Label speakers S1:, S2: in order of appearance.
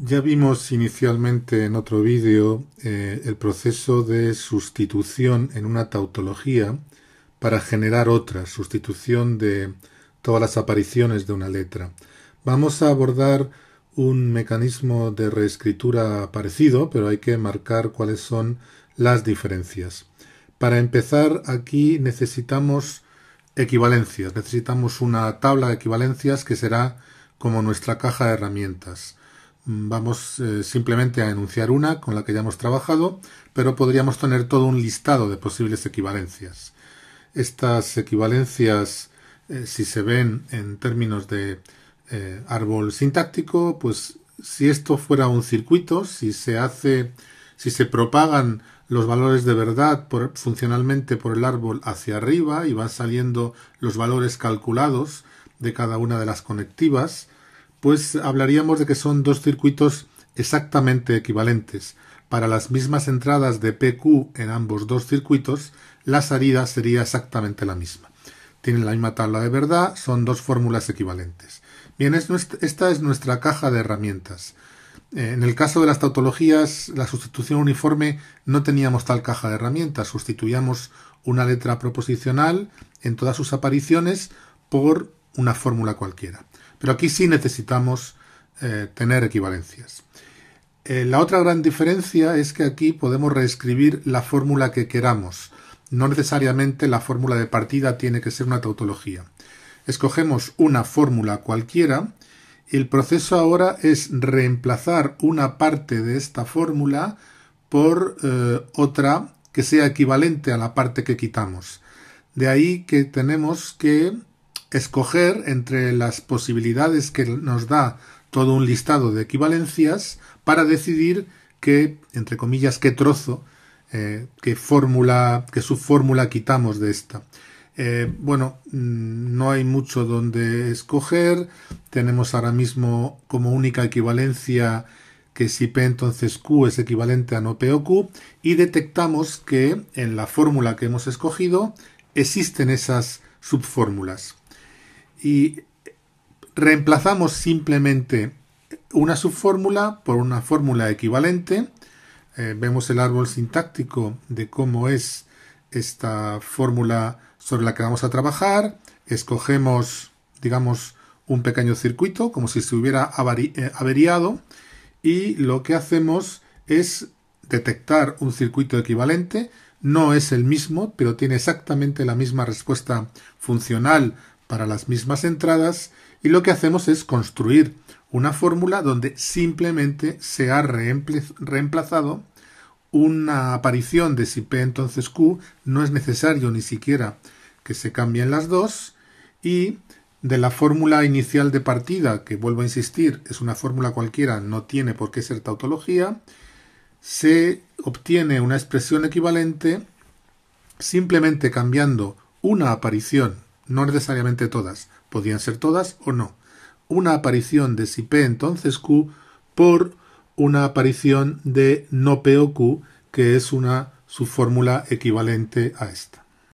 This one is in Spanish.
S1: Ya vimos inicialmente en otro vídeo eh, el proceso de sustitución en una tautología para generar otra, sustitución de todas las apariciones de una letra. Vamos a abordar un mecanismo de reescritura parecido, pero hay que marcar cuáles son las diferencias. Para empezar, aquí necesitamos equivalencias, necesitamos una tabla de equivalencias que será como nuestra caja de herramientas. Mm, vamos eh, simplemente a enunciar una con la que ya hemos trabajado, pero podríamos tener todo un listado de posibles equivalencias. Estas equivalencias, eh, si se ven en términos de eh, árbol sintáctico, pues si esto fuera un circuito, si se hace, si se propagan los valores de verdad funcionalmente por el árbol hacia arriba y van saliendo los valores calculados de cada una de las conectivas, pues hablaríamos de que son dos circuitos exactamente equivalentes. Para las mismas entradas de PQ en ambos dos circuitos, la salida sería exactamente la misma. Tienen la misma tabla de verdad, son dos fórmulas equivalentes. Bien, esta es nuestra caja de herramientas. Eh, en el caso de las tautologías, la sustitución uniforme no teníamos tal caja de herramientas. Sustituíamos una letra proposicional en todas sus apariciones por una fórmula cualquiera. Pero aquí sí necesitamos eh, tener equivalencias. Eh, la otra gran diferencia es que aquí podemos reescribir la fórmula que queramos. No necesariamente la fórmula de partida tiene que ser una tautología. Escogemos una fórmula cualquiera y el proceso ahora es reemplazar una parte de esta fórmula por eh, otra que sea equivalente a la parte que quitamos. De ahí que tenemos que escoger entre las posibilidades que nos da todo un listado de equivalencias para decidir qué, entre comillas, qué trozo, eh, qué fórmula, qué subfórmula quitamos de esta. Eh, bueno, mm, no hay mucho donde escoger. Tenemos ahora mismo como única equivalencia que si P entonces Q es equivalente a no P o Q y detectamos que en la fórmula que hemos escogido existen esas subfórmulas y reemplazamos simplemente una subfórmula por una fórmula equivalente. Eh, vemos el árbol sintáctico de cómo es esta fórmula sobre la que vamos a trabajar. Escogemos, digamos, un pequeño circuito, como si se hubiera eh, averiado, y lo que hacemos es detectar un circuito equivalente. No es el mismo, pero tiene exactamente la misma respuesta funcional para las mismas entradas y lo que hacemos es construir una fórmula donde simplemente se ha reemplazado una aparición de si P entonces Q no es necesario ni siquiera que se cambien las dos y de la fórmula inicial de partida, que vuelvo a insistir, es una fórmula cualquiera, no tiene por qué ser tautología, se obtiene una expresión equivalente simplemente cambiando una aparición no necesariamente todas, podían ser todas o no. Una aparición de si P entonces Q por una aparición de no P o Q, que es una subfórmula equivalente a esta.